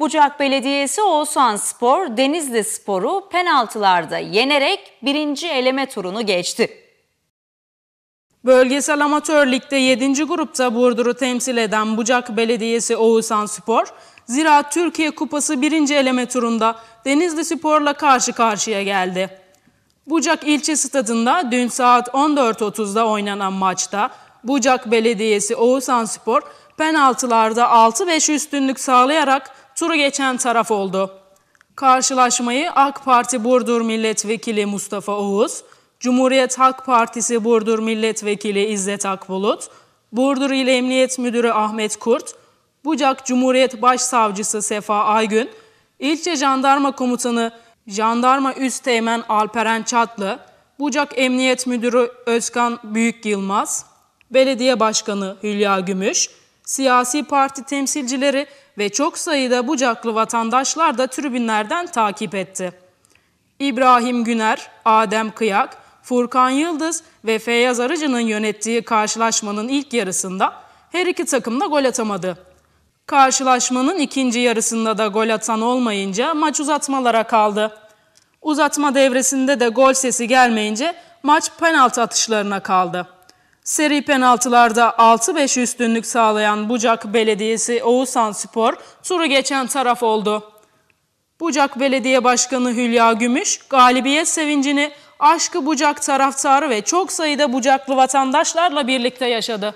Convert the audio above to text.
Bucak Belediyesi Oğuzhan Spor, Denizli Spor'u penaltılarda yenerek birinci eleme turunu geçti. Bölgesel Amatör Lig'de 7. grupta Burdur'u temsil eden Bucak Belediyesi Oğuzhan Spor, Zira Türkiye Kupası 1. eleme turunda Denizli Spor'la karşı karşıya geldi. Bucak ilçe stadında dün saat 14.30'da oynanan maçta Bucak Belediyesi Oğuzhan Spor penaltılarda 6-5 üstünlük sağlayarak turu geçen taraf oldu. Karşılaşmayı AK Parti Burdur Milletvekili Mustafa Oğuz, Cumhuriyet Halk Partisi Burdur Milletvekili İzzet Akbulut, Burdur İl Emniyet Müdürü Ahmet Kurt, Bucak Cumhuriyet Başsavcısı Sefa Aygün, İlçe Jandarma Komutanı Jandarma Üsteğmen Alperen Çatlı, Bucak Emniyet Müdürü Özkan Büyük Yılmaz, Belediye Başkanı Hülya Gümüş, Siyasi parti temsilcileri ve çok sayıda bucaklı vatandaşlar da tribünlerden takip etti. İbrahim Güner, Adem Kıyak, Furkan Yıldız ve Feyyaz Arıcı'nın yönettiği karşılaşmanın ilk yarısında her iki takım da gol atamadı. Karşılaşmanın ikinci yarısında da gol atan olmayınca maç uzatmalara kaldı. Uzatma devresinde de gol sesi gelmeyince maç penaltı atışlarına kaldı. Seri penaltılarda 6-5 üstünlük sağlayan Bucak Belediyesi Oğuzhan Spor turu geçen taraf oldu. Bucak Belediye Başkanı Hülya Gümüş galibiyet sevincini aşkı Bucak taraftarı ve çok sayıda Bucaklı vatandaşlarla birlikte yaşadı.